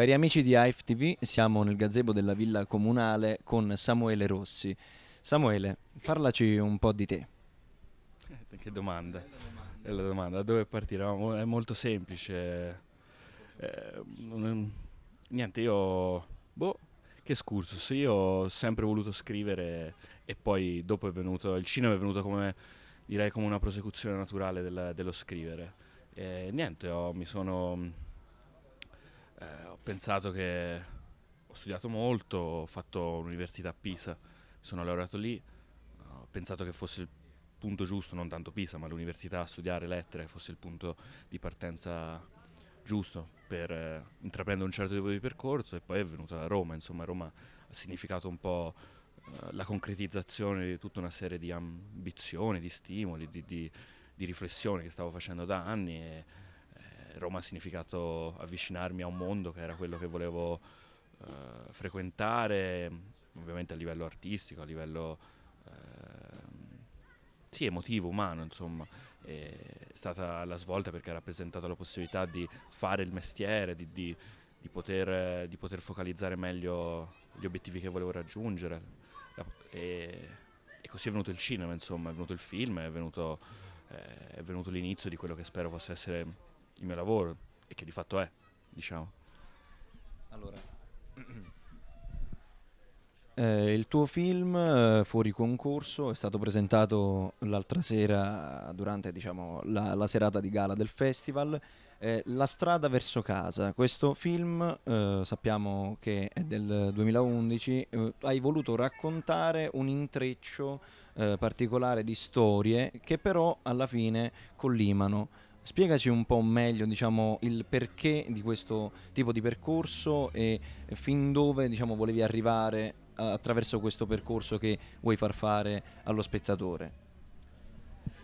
Cari amici di Hive TV, siamo nel gazebo della villa comunale con Samuele Rossi. Samuele, parlaci un po' di te. Eh, che domanda. È la domanda, da dove partire? è molto semplice. Eh, niente, io... Boh, che scursus, io ho sempre voluto scrivere e poi dopo è venuto... Il cinema è venuto come, direi, come una prosecuzione naturale del, dello scrivere. E niente, oh, mi sono pensato che ho studiato molto, ho fatto l'università a Pisa, sono laureato lì, ho pensato che fosse il punto giusto, non tanto Pisa, ma l'università a studiare lettere fosse il punto di partenza giusto per eh, intraprendere un certo tipo di percorso e poi è venuta a Roma, insomma Roma ha significato un po' eh, la concretizzazione di tutta una serie di ambizioni, di stimoli, di, di, di riflessioni che stavo facendo da anni. E, Roma ha significato avvicinarmi a un mondo che era quello che volevo eh, frequentare, ovviamente a livello artistico, a livello ehm, sì, emotivo, umano, insomma. È stata la svolta perché ha rappresentato la possibilità di fare il mestiere, di, di, di, poter, di poter, focalizzare meglio gli obiettivi che volevo raggiungere. e, e così è venuto il cinema, insomma, è venuto il film, è venuto, eh, è venuto l'inizio di quello che spero possa essere il mio lavoro e che di fatto è, diciamo. Allora. Eh, il tuo film eh, fuori concorso è stato presentato l'altra sera durante diciamo, la, la, serata di gala del festival. Eh, la strada verso casa, questo film eh, sappiamo che è del 2011, eh, hai voluto raccontare un intreccio eh, particolare di storie che però alla fine collimano. Spiegaci un po' meglio diciamo, il perché di questo tipo di percorso e fin dove diciamo, volevi arrivare attraverso questo percorso che vuoi far fare allo spettatore.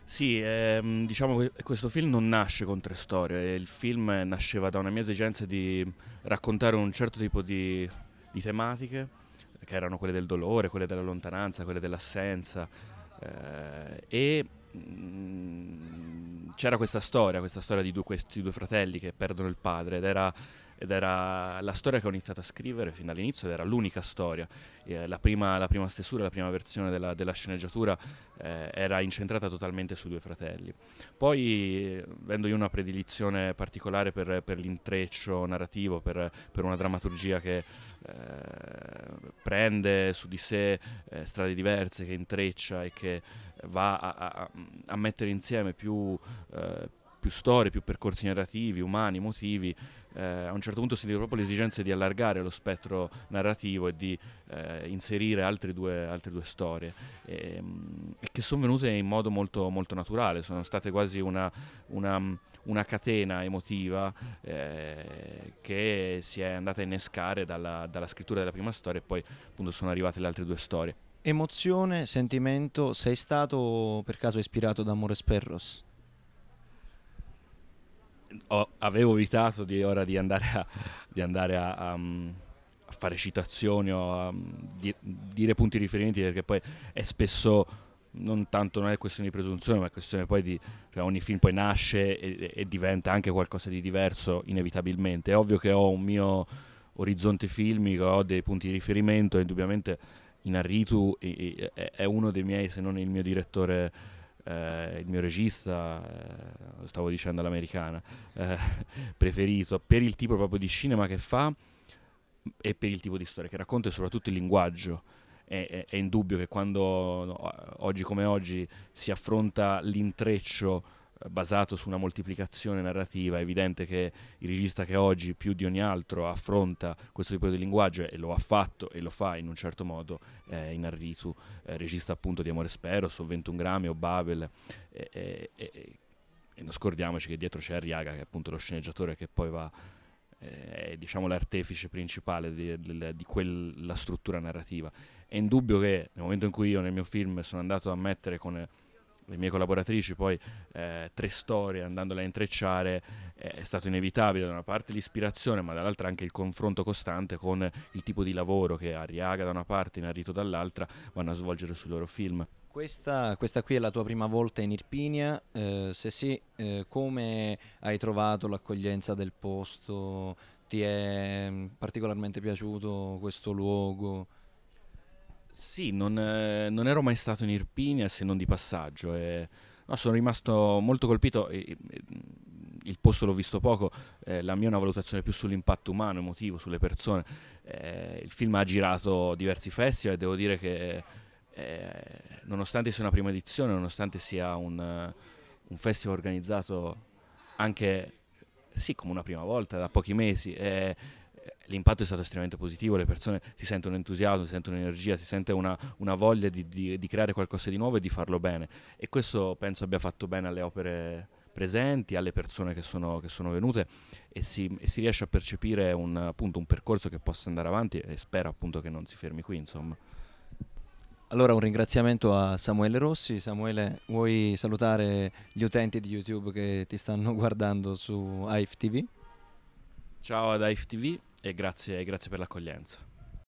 Sì, ehm, diciamo che questo film non nasce con tre storie, il film nasceva da una mia esigenza di raccontare un certo tipo di, di tematiche, che erano quelle del dolore, quelle della lontananza, quelle dell'assenza, eh, e mh, mm, c'era questa storia, questa storia di due, questi due fratelli che perdono il padre ed era, ed era, la storia che ho iniziato a scrivere fin dall'inizio ed era l'unica storia. Eh, la, prima, la, prima, stesura, la prima versione della, della sceneggiatura eh, era incentrata totalmente sui due fratelli. Poi, avendo io una predilizione particolare per, per l'intreccio narrativo, per, per, una drammaturgia che eh, prende su di sé eh, strade diverse, che intreccia e che va a, a, a mettere insieme più, eh, più, storie, più percorsi narrativi, umani, emotivi, eh, a un certo punto si vede proprio l'esigenza di allargare lo spettro narrativo e di eh, inserire altre due, altre due storie e, ehm, e, che sono venute in modo molto, molto naturale, sono state quasi una, una, una catena emotiva eh, che si è andata a innescare dalla, dalla scrittura della prima storia e poi appunto sono arrivate le altre due storie. Emozione, sentimento, sei stato per caso ispirato da Amores Perros? Ho, avevo evitato di, ora di andare a, di andare a, a, mm, a fare citazioni o a mm, di, dire punti riferimenti perché poi è spesso non tanto non è questione di presunzione ma è questione poi di cioè ogni film poi nasce e, e diventa anche qualcosa di diverso inevitabilmente è ovvio che ho un mio orizzonte filmico ho dei punti di riferimento indubbiamente Inarritu e, e, è uno dei miei, se non il mio direttore, eh, il mio regista, eh, stavo dicendo all'americana, eh, preferito per il tipo proprio di cinema che fa e per il tipo di storia che racconta e soprattutto il linguaggio. È, è, è indubbio che quando oggi come oggi si affronta l'intreccio basato su una moltiplicazione narrativa, è evidente che il regista che oggi più di ogni altro affronta questo tipo di linguaggio e lo ha fatto e lo fa in un certo modo eh, in eh, regista appunto di Amore Spero, So 21 Grammi o Babel eh, eh, e non scordiamoci che dietro c'è Arriaga che è appunto lo sceneggiatore che poi va eh, è diciamo l'artefice principale di, di, di, quella struttura narrativa. È indubbio che nel momento in cui io nel mio film sono andato a mettere con le mie collaboratrici, poi eh, tre storie andandole a intrecciare, eh, è stato inevitabile da una parte l'ispirazione, ma dall'altra anche il confronto costante con il tipo di lavoro che Ariaga da una parte e Narito dall'altra vanno a svolgere sui loro film. Questa, questa, qui è la tua prima volta in Irpinia, eh, se sì, eh, come hai trovato l'accoglienza del posto? Ti è mm, particolarmente piaciuto questo luogo? Sì, non, eh, non ero mai stato in Irpinia se non di passaggio. E, no, sono rimasto molto colpito. E, e, mm, il posto l'ho visto poco, eh, la mia è una valutazione più sull'impatto umano, emotivo, sulle persone. Eh, il film ha girato diversi festival e devo dire che eh, nonostante sia una prima edizione, nonostante sia un, eh, un, festival organizzato anche, sì, come una prima volta, da pochi mesi, eh, l'impatto è stato estremamente positivo, le persone si sentono entusiasmo, si sentono energia, si sente una, una voglia di, di, di, creare qualcosa di nuovo e di farlo bene. E questo penso abbia fatto bene alle opere presenti, alle persone che sono, che sono venute e si, e si, riesce a percepire un, appunto, un percorso che possa andare avanti e spero appunto che non si fermi qui. Insomma. Allora un ringraziamento a Samuele Rossi. Samuele, vuoi salutare gli utenti di YouTube che ti stanno guardando su IFTV? Ciao ad AFTV e grazie, grazie per l'accoglienza.